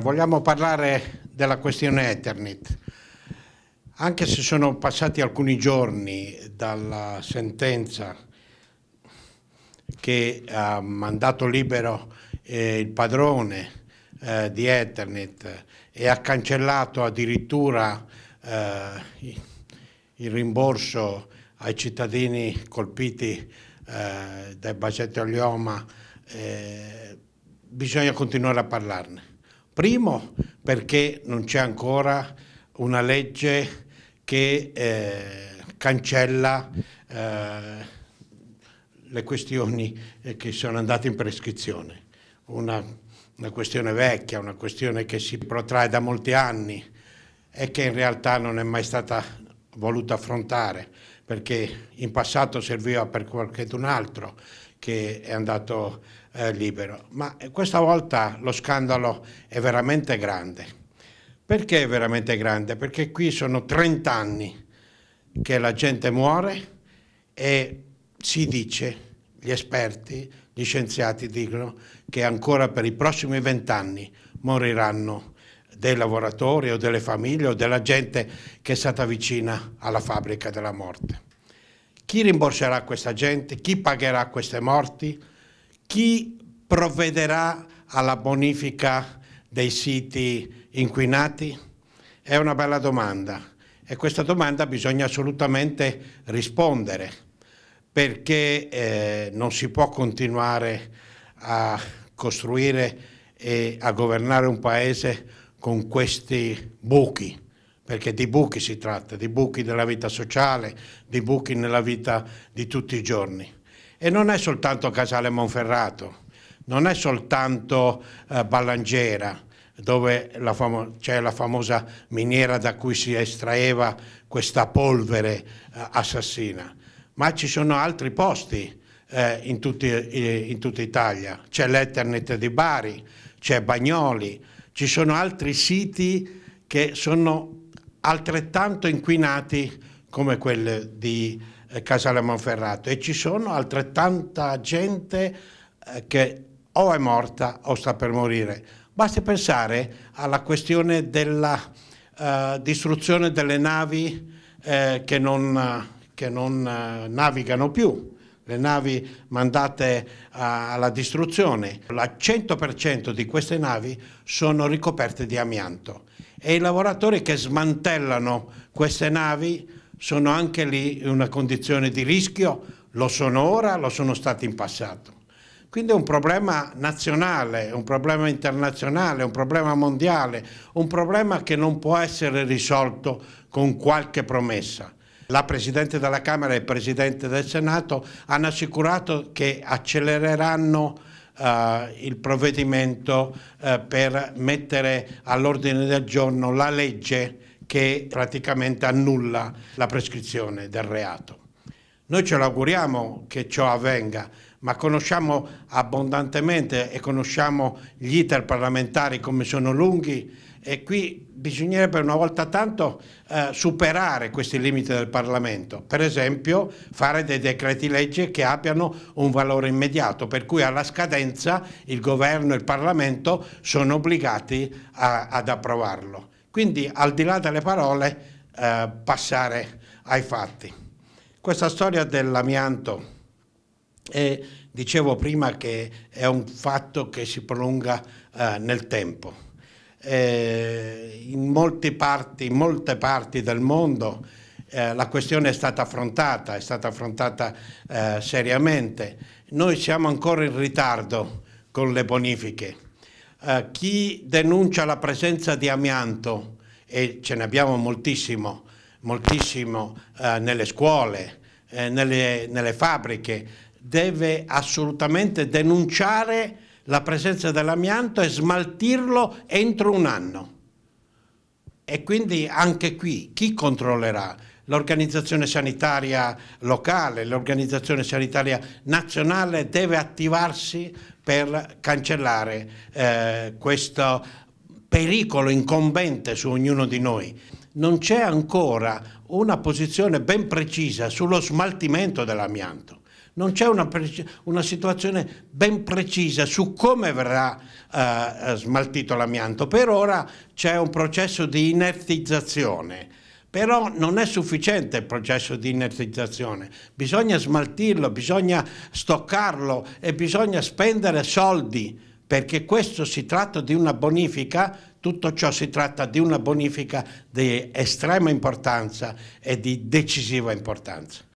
Vogliamo parlare della questione Eternit. Anche se sono passati alcuni giorni dalla sentenza che ha mandato libero eh, il padrone eh, di Eternit e ha cancellato addirittura eh, il rimborso ai cittadini colpiti eh, dai bacetti olioma, eh, bisogna continuare a parlarne. Primo perché non c'è ancora una legge che eh, cancella eh, le questioni eh, che sono andate in prescrizione. Una, una, questione vecchia, una questione che si protrae da molti anni e che in realtà non è mai stata voluta affrontare perché in passato serviva per qualcun altro, che è andato eh, libero. Ma questa volta lo scandalo è veramente grande. Perché è veramente grande? Perché qui sono 30 anni che la gente muore e si dice, gli esperti, gli scienziati dicono che ancora per i prossimi 20 anni moriranno dei lavoratori o delle famiglie o della gente che è stata vicina alla fabbrica della morte. Chi rimborserà questa gente? Chi pagherà queste morti? Chi provvederà alla bonifica dei siti inquinati? È una bella domanda e questa domanda bisogna assolutamente rispondere perché eh, non si può continuare a costruire e a governare un paese con questi buchi perché di buchi si tratta, di buchi della vita sociale, di buchi nella vita di tutti i giorni. E non è soltanto Casale Monferrato, non è soltanto eh, Ballangiera, dove c'è la famosa miniera da cui si estraeva questa polvere eh, assassina, ma ci sono altri posti eh, in, tutti, eh, in tutta Italia. C'è l'Eternet di Bari, c'è Bagnoli, ci sono altri siti che sono altrettanto inquinati come quelle di eh, Casale Monferrato e ci sono altrettanta gente eh, che o è morta o sta per morire. Basti pensare alla questione della eh, distruzione delle navi eh, che non, che non eh, navigano più le navi mandate alla distruzione. Il 100% di queste navi sono ricoperte di amianto e i lavoratori che smantellano queste navi sono anche lì in una condizione di rischio, lo sono ora, lo sono stati in passato. Quindi è un problema nazionale, un problema internazionale, un problema mondiale, un problema che non può essere risolto con qualche promessa. La Presidente della Camera e il Presidente del Senato hanno assicurato che accelereranno eh, il provvedimento eh, per mettere all'ordine del giorno la legge che praticamente annulla la prescrizione del reato. Noi ce l'auguriamo che ciò avvenga, ma conosciamo abbondantemente e conosciamo gli iter parlamentari come sono lunghi, e qui bisognerebbe una volta tanto eh, superare questi limiti del Parlamento, per esempio fare dei decreti legge che abbiano un valore immediato, per cui alla scadenza il governo e il Parlamento sono obbligati a, ad approvarlo. Quindi al di là delle parole eh, passare ai fatti. Questa storia dell'amianto è, dicevo prima che è un fatto che si prolunga eh, nel tempo eh, in, parti, in, molte parti del mondo eh, la questione è stata affrontata, è stata affrontata eh, seriamente. Noi siamo ancora in ritardo con le bonifiche. Eh, chi denuncia la presenza di amianto, e ce ne abbiamo moltissimo, moltissimo eh, nelle scuole, eh, nelle, nelle, fabbriche, deve assolutamente denunciare la presenza dell'amianto e smaltirlo entro un anno. E quindi anche qui chi controllerà? L'organizzazione sanitaria locale, l'organizzazione sanitaria nazionale deve attivarsi per cancellare eh, questo pericolo incombente su ognuno di noi. Non c'è ancora una posizione ben precisa sullo smaltimento dell'amianto non c'è una, una, situazione ben precisa su come verrà eh, eh, smaltito l'amianto. Per ora c'è un processo di inertizzazione. Però non è sufficiente il processo di inertizzazione, bisogna smaltirlo, bisogna stoccarlo e bisogna spendere soldi perché questo si tratta di una bonifica, tutto ciò si tratta di una bonifica di estrema importanza e di decisiva importanza.